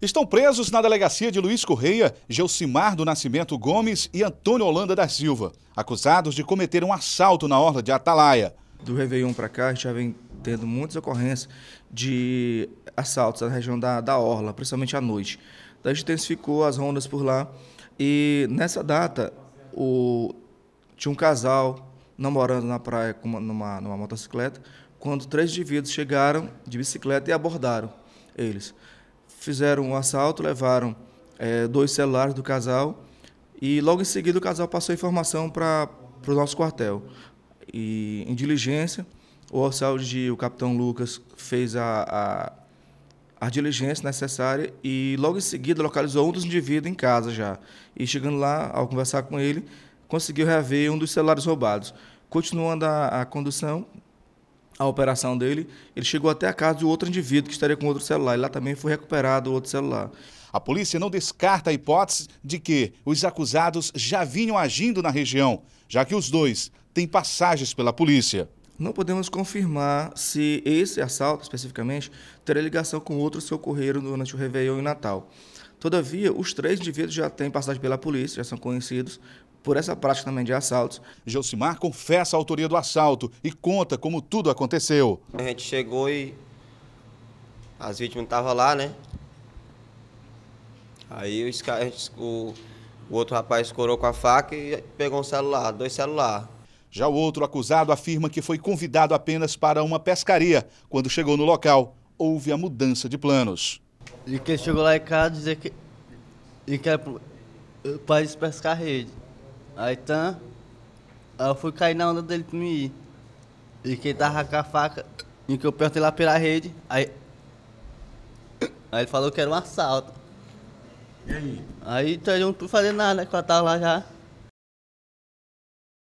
Estão presos na delegacia de Luiz Correia, Gelsimar do Nascimento Gomes e Antônio Holanda da Silva, acusados de cometer um assalto na orla de Atalaia. Do Réveillon para cá, a gente já vem tendo muitas ocorrências de assaltos na região da, da orla, principalmente à noite. Então a gente intensificou as rondas por lá e nessa data o, tinha um casal namorando na praia uma, numa, numa motocicleta, quando três indivíduos chegaram de bicicleta e abordaram eles fizeram um assalto, levaram é, dois celulares do casal e logo em seguida o casal passou a informação para o nosso quartel. E em diligência, o oficial de o capitão Lucas fez a, a, a diligência necessária e logo em seguida localizou um dos indivíduos em casa já. E chegando lá, ao conversar com ele, conseguiu reaver um dos celulares roubados. Continuando a, a condução, a operação dele, ele chegou até a casa de outro indivíduo que estaria com outro celular. E lá também foi recuperado outro celular. A polícia não descarta a hipótese de que os acusados já vinham agindo na região, já que os dois têm passagens pela polícia. Não podemos confirmar se esse assalto, especificamente, terá ligação com outros que ocorreram durante o Réveillon e Natal. Todavia, os três indivíduos já têm passagem pela polícia, já são conhecidos, por essa prática também de assaltos. Josimar confessa a autoria do assalto e conta como tudo aconteceu. A gente chegou e as vítimas estavam lá, né? Aí o, o outro rapaz escorou com a faca e pegou um celular, dois celulares. Já o outro acusado afirma que foi convidado apenas para uma pescaria. Quando chegou no local, houve a mudança de planos. E que chegou lá em casa dizer que, e que era para eh, pescar rede. Aí então, eu fui cair na onda dele pra me ir. E que ele tava com a faca, e que eu perguntei lá pela rede, aí. Aí ele falou que era um assalto. E aí? Aí então eu não fui fazer nada, né, que eu tava lá já.